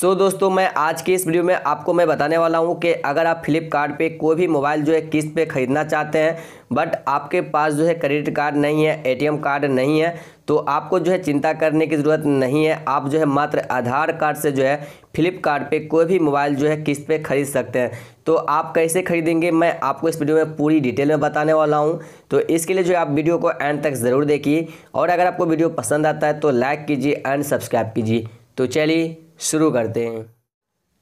सो so, दोस्तों मैं आज के इस वीडियो में आपको मैं बताने वाला हूँ कि अगर आप फ्लिपकार्ट पे कोई भी मोबाइल जो है किस्त पे ख़रीदना चाहते हैं बट आपके पास जो है क्रेडिट कार्ड नहीं है एटीएम कार्ड नहीं है तो आपको जो है चिंता करने की ज़रूरत नहीं है आप जो है मात्र आधार कार्ड से जो है फ्लिपकार्ट पे कोई भी मोबाइल जो है किस्त पे ख़रीद सकते हैं तो आप कैसे खरीदेंगे मैं आपको इस वीडियो में पूरी डिटेल में बताने वाला हूं तो इसके लिए जो है आप वीडियो को एंड तक ज़रूर देखिए और अगर आपको वीडियो पसंद आता है तो लाइक कीजिए एंड सब्सक्राइब कीजिए तो चलिए शुरू करते हैं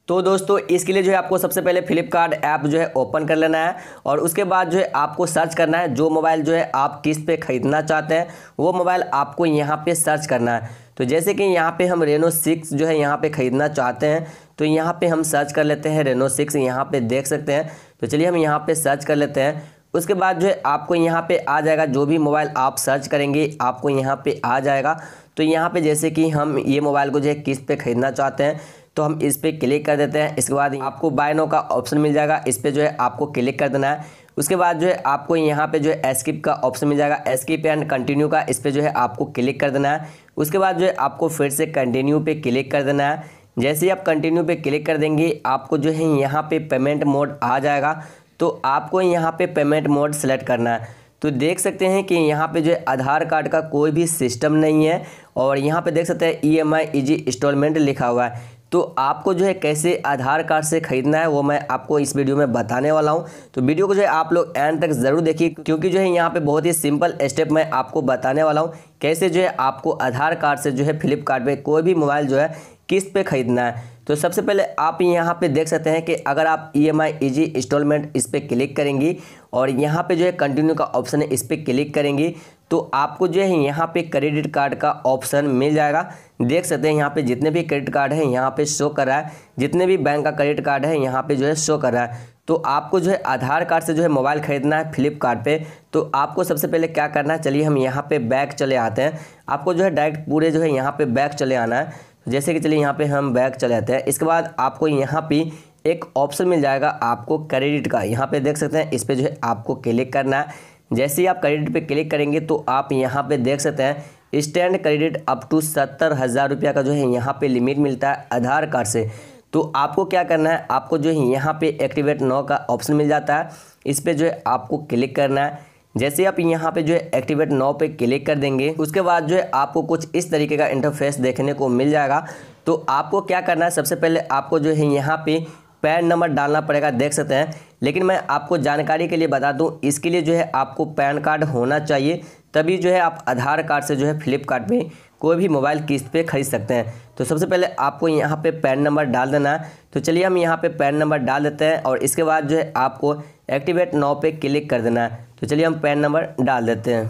तो दोस्तों इसके लिए जो है आपको सबसे पहले फ्लिपकार्ट ऐप जो है ओपन कर लेना है और उसके बाद जो है आपको सर्च करना है जो मोबाइल जो है आप किस पे ख़रीदना चाहते हैं वो मोबाइल आपको यहाँ पे सर्च करना है तो जैसे कि यहाँ पे हम रेनो सिक्स जो है यहाँ पे ख़रीदना चाहते हैं तो यहाँ पे हम सर्च कर लेते हैं रेनो सिक्स यहाँ पर देख सकते हैं तो चलिए हम यहाँ पर सर्च कर लेते हैं उसके बाद जो है आपको यहाँ पे आ जाएगा जो भी मोबाइल आप सर्च करेंगे आपको यहाँ पे आ जाएगा तो यहाँ पे जैसे कि हम ये मोबाइल को जो है किस पे ख़रीदना चाहते हैं तो हम इस पर क्लिक कर देते हैं इसके बाद आपको बायनो का ऑप्शन मिल जाएगा इस पर जो है आपको क्लिक कर देना है उसके बाद जो है आपको यहाँ पे जो है एस्किप का ऑप्शन मिल जाएगा एस्किप एंड कंटिन्यू का इस पर जो है आपको क्लिक कर देना है उसके बाद जो है आपको फिर से कंटिन्यू पे क्लिक कर देना है जैसे ही आप कंटिन्यू पे क्लिक कर देंगे आपको जो है यहाँ पे पेमेंट मोड आ जाएगा तो आपको यहाँ पे पेमेंट मोड सेलेक्ट करना है तो देख सकते हैं कि यहाँ पे जो है आधार कार्ड का कोई भी सिस्टम नहीं है और यहाँ पे देख सकते हैं E M I easy instalment लिखा हुआ है तो आपको जो है कैसे आधार कार्ड से खरीदना है वो मैं आपको इस वीडियो में बताने वाला हूँ तो वीडियो को जो है आप लोग एंड तक ज़रूर देखिए क्योंकि जो है यहाँ पे बहुत ही सिंपल स्टेप मैं आपको बताने वाला हूँ कैसे जो है आपको आधार कार्ड से जो है फ्लिपकार्ट पे कोई भी मोबाइल जो है किस्त पे ख़रीदना है तो सबसे पहले आप यहाँ पे देख सकते हैं कि अगर आप E M I easy instalment इस पर क्लिक करेंगी और यहाँ पे जो है कंटिन्यू का ऑप्शन है इस पर क्लिक करेंगी तो आपको जो है यहाँ पे क्रेडिट कार्ड का ऑप्शन मिल जाएगा देख सकते हैं यहाँ पे जितने भी क्रेडिट कार्ड हैं यहाँ पे शो कर रहा है जितने भी बैंक का क्रेडिट कार्ड है यहाँ पे जो है शो कर रहा है तो आपको जो है आधार कार्ड से जो है मोबाइल ख़रीदना है फ्लिपकार्ट पे तो आपको सबसे पहले क्या करना है चलिए हम यहाँ पर बैग चले आते हैं आपको जो है डायरेक्ट पूरे जो है यहाँ पर बैग चले आना है जैसे कि चलिए यहाँ पर हम बैग चले आते हैं इसके बाद आपको यहाँ पे एक ऑप्शन मिल जाएगा आपको क्रेडिट का यहाँ पर देख सकते हैं इस पर जो है आपको क्लिक करना है जैसे ही आप क्रेडिट पे क्लिक करेंगे तो आप यहाँ पे देख सकते हैं स्टैंड क्रेडिट अप टू सत्तर हज़ार रुपया का जो है यहाँ पे लिमिट मिलता है आधार कार्ड से तो आपको क्या करना है आपको जो है यहाँ पे एक्टिवेट नौ का ऑप्शन मिल जाता है इस पर जो है आपको क्लिक करना है जैसे आप यहाँ पे जो है एक्टिवेट नौ पे क्लिक कर देंगे उसके बाद जो है आपको कुछ इस तरीके का इंटरफेस देखने को मिल जाएगा तो आपको क्या करना है सबसे पहले आपको जो है यहाँ पे पैन नंबर डालना पड़ेगा देख सकते हैं लेकिन मैं आपको जानकारी के लिए बता दूं इसके लिए जो है आपको पैन कार्ड होना चाहिए तभी जो है आप आधार कार्ड से जो है फ्लिपकार्ट में कोई भी मोबाइल किस्त पे खरीद सकते हैं तो सबसे पहले आपको यहाँ पे पैन नंबर डाल देना है तो चलिए हम यहाँ पे पैन नंबर डाल देते हैं और इसके बाद जो है आपको एक्टिवेट नाव पे क्लिक कर देना है तो चलिए हम पैन नंबर डाल देते हैं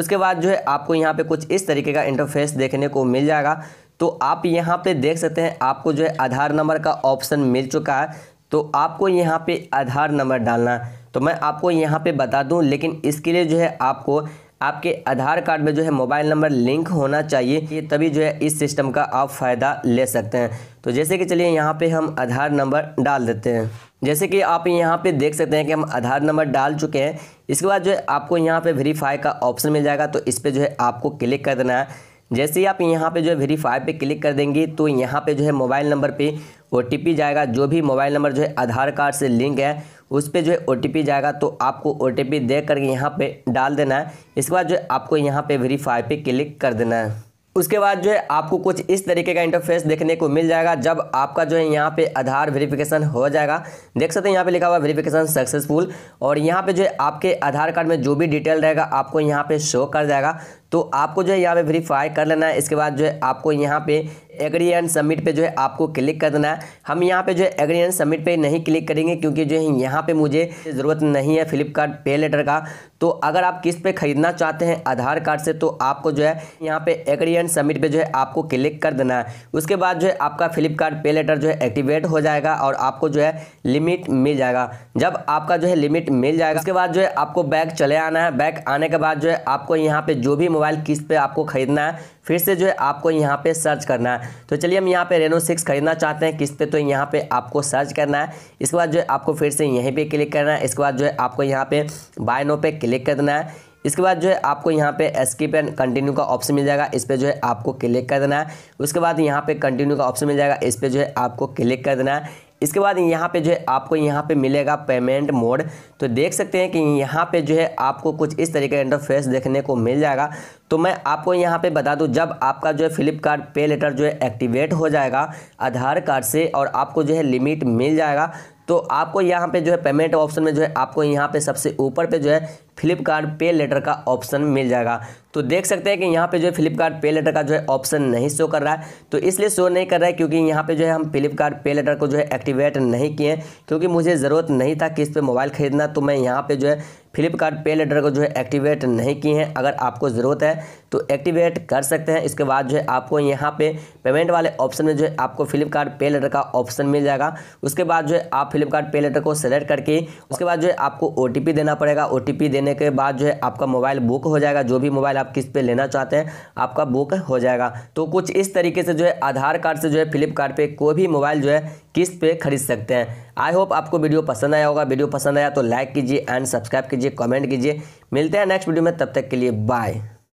उसके बाद जो है आपको यहाँ पे कुछ इस तरीके का इंटरफेस देखने को मिल जाएगा तो आप यहाँ पे देख सकते हैं आपको जो है आधार नंबर का ऑप्शन मिल चुका है तो आपको यहाँ पे आधार नंबर डालना तो मैं आपको यहाँ पे बता दूँ लेकिन इसके लिए जो है आपको आपके आधार कार्ड में जो है मोबाइल नंबर लिंक होना चाहिए ये तभी जो है इस सिस्टम का आप फ़ायदा ले सकते हैं तो जैसे कि चलिए यहाँ पे हम आधार नंबर डाल देते हैं जैसे कि आप यहाँ पे देख सकते हैं कि हम आधार नंबर डाल चुके हैं इसके बाद जो है आपको यहाँ पे वेरीफाई का ऑप्शन मिल जाएगा तो इस पर जो है आपको क्लिक कर देना है जैसे ही आप यहाँ पे जो है वेरीफाई पे क्लिक कर देंगे तो यहाँ पे जो है मोबाइल नंबर पे ओ जाएगा जो भी मोबाइल नंबर जो है आधार कार्ड से लिंक है उस पर जो है ओ जाएगा तो आपको ओ टी पी दे करके यहाँ पर डाल देना है इसके बाद जो है आपको यहाँ पर वेरीफाई पे क्लिक कर देना है उसके बाद जो है आपको कुछ इस तरीके का इंटरफेस देखने को मिल जाएगा जब आपका जो है यहाँ पे आधार वेरिफिकेशन हो जाएगा देख सकते हैं यहाँ पे लिखा हुआ वेरिफिकेशन सक्सेसफुल और यहाँ पे जो है आपके आधार कार्ड में जो भी डिटेल रहेगा आपको यहाँ पे शो कर जाएगा तो आपको जो है यहाँ पे वेरीफाई कर लेना है इसके बाद जो है आपको यहाँ पे एग्री एंड सबमिट पे जो है आपको क्लिक कर देना है हम यहाँ पे जो है एग्री एंड सबमिट पे नहीं क्लिक करेंगे क्योंकि जो है यहाँ पे मुझे ज़रूरत नहीं है फ्लिपकार्ट पे लेटर का तो अगर आप किस पे ख़रीदना चाहते हैं आधार कार्ड से तो आपको जो है यहाँ पे एग्री एंड सबमिट पे जो है आपको क्लिक कर देना है उसके बाद जो है आपका फ्लिपकार्ट पे लेटर जो है एक्टिवेट हो जाएगा और आपको जो है लिमिट मिल जाएगा जब आपका जो है लिमिट मिल जाएगा उसके बाद जो है आपको बैग चले आना है बैग आने के बाद जो है आपको यहाँ पर जो भी मोबाइल किस्त पर आपको खरीदना है फिर से जो है आपको यहाँ पे सर्च करना है तो चलिए हम यहाँ पे रेनो सिक्स खरीदना चाहते हैं किस पे तो यहाँ पे आपको सर्च करना है इसके बाद जो है आपको फिर से यहीं पे क्लिक करना है इसके बाद जो है आपको यहाँ पे बाय नो पे क्लिक करना है इसके बाद जो है आपको यहाँ पे स्किप एंड कंटिन्यू का ऑप्शन मिल जाएगा इस पर जो है आपको क्लिक कर देना है उसके बाद यहाँ पे कंटिन्यू का ऑप्शन मिल जाएगा इस पर जो है आपको क्लिक कर देना है इसके बाद यहाँ पे जो है आपको यहाँ पे मिलेगा पेमेंट मोड तो देख सकते हैं कि यहाँ पे जो है आपको कुछ इस तरीके का इंटरफेस देखने को मिल जाएगा तो मैं आपको यहाँ पे बता दूँ जब आपका जो है फ्लिपकार्ट पे लेटर जो है एक्टिवेट हो जाएगा आधार कार्ड से और आपको जो है लिमिट मिल जाएगा तो आपको यहाँ पे जो है पेमेंट ऑप्शन में जो है आपको यहाँ पे सबसे ऊपर पे जो है फ्लिपकार्ट पे लेटर का ऑप्शन मिल जाएगा तो देख सकते हैं कि यहाँ पे जो है फ्लिपकार्ट पे लेटर का जो है ऑप्शन नहीं शो कर रहा है तो इसलिए शो नहीं कर रहा है क्योंकि यहाँ पे जो है हम फ्लिपकार्ट पे लेटर को जो है एक्टिवेट नहीं किए क्योंकि मुझे ज़रूरत नहीं था किस पे मोबाइल ख़रीदना तो मैं यहाँ पे जो है फ्लिपकार्ट पे लेटर को जो है एक्टिवेट नहीं किए हैं अगर आपको ज़रूरत है तो एक्टिवेट कर सकते हैं इसके बाद जो है आपको यहाँ पे पेमेंट वाले ऑप्शन में जो है आपको फ्लिपकार्ट पे लेटर का ऑप्शन मिल जाएगा उसके बाद जो है आप फ्लिपकार्ट पे लेटर को सेलेक्ट करके उसके बाद जो है आपको ओ देना पड़ेगा ओ देने होने के बाद जो है आपका मोबाइल बुक हो जाएगा जो भी मोबाइल आप किस पे लेना चाहते हैं आपका बुक हो जाएगा तो कुछ इस तरीके से जो है आधार कार्ड से जो है फ्लिपकार्ट पे कोई भी मोबाइल जो है किस पे खरीद सकते हैं आई होप आपको वीडियो पसंद आया होगा वीडियो पसंद आया तो लाइक कीजिए एंड सब्सक्राइब कीजिए कमेंट कीजिए मिलते हैं नेक्स्ट वीडियो में तब तक के लिए बाय